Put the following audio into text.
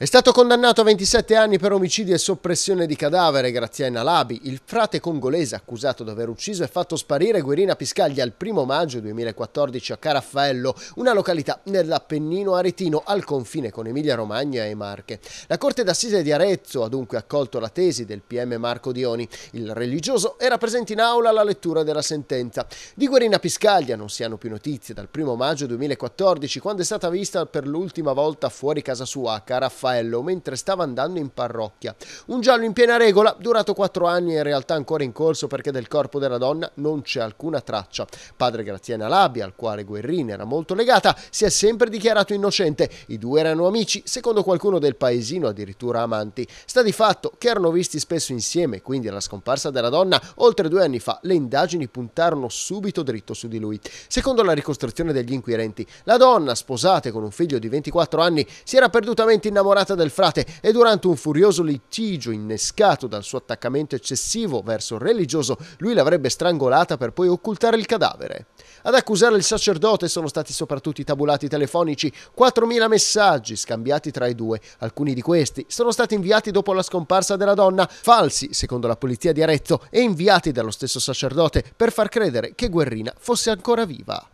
È stato condannato a 27 anni per omicidio e soppressione di cadavere Grazia Inalabi, il frate congolese accusato di aver ucciso e fatto sparire Guerina Piscaglia il 1 maggio 2014 a Caraffaello, una località nell'Appennino aretino al confine con Emilia-Romagna e Marche. La Corte d'Assise di Arezzo ha dunque accolto la tesi del PM Marco Dioni. Il religioso era presente in aula alla lettura della sentenza. Di Guerina Piscaglia non si hanno più notizie dal 1 maggio 2014, quando è stata vista per l'ultima volta fuori casa sua a Caraffaello Raffaello mentre stava andando in parrocchia. Un giallo in piena regola, durato 4 anni e in realtà ancora in corso perché del corpo della donna non c'è alcuna traccia. Padre Graziana Labia, al quale Guerrini era molto legata, si è sempre dichiarato innocente. I due erano amici, secondo qualcuno del paesino addirittura amanti. Sta di fatto che erano visti spesso insieme, quindi alla scomparsa della donna, oltre due anni fa, le indagini puntarono subito dritto su di lui. Secondo la ricostruzione degli inquirenti, la donna, sposata con un figlio di 24 anni, si era perdutamente innamorata innamorata del frate e durante un furioso litigio innescato dal suo attaccamento eccessivo verso il religioso, lui l'avrebbe strangolata per poi occultare il cadavere. Ad accusare il sacerdote sono stati soprattutto i tabulati telefonici, 4.000 messaggi scambiati tra i due. Alcuni di questi sono stati inviati dopo la scomparsa della donna, falsi secondo la polizia di Arezzo e inviati dallo stesso sacerdote per far credere che Guerrina fosse ancora viva.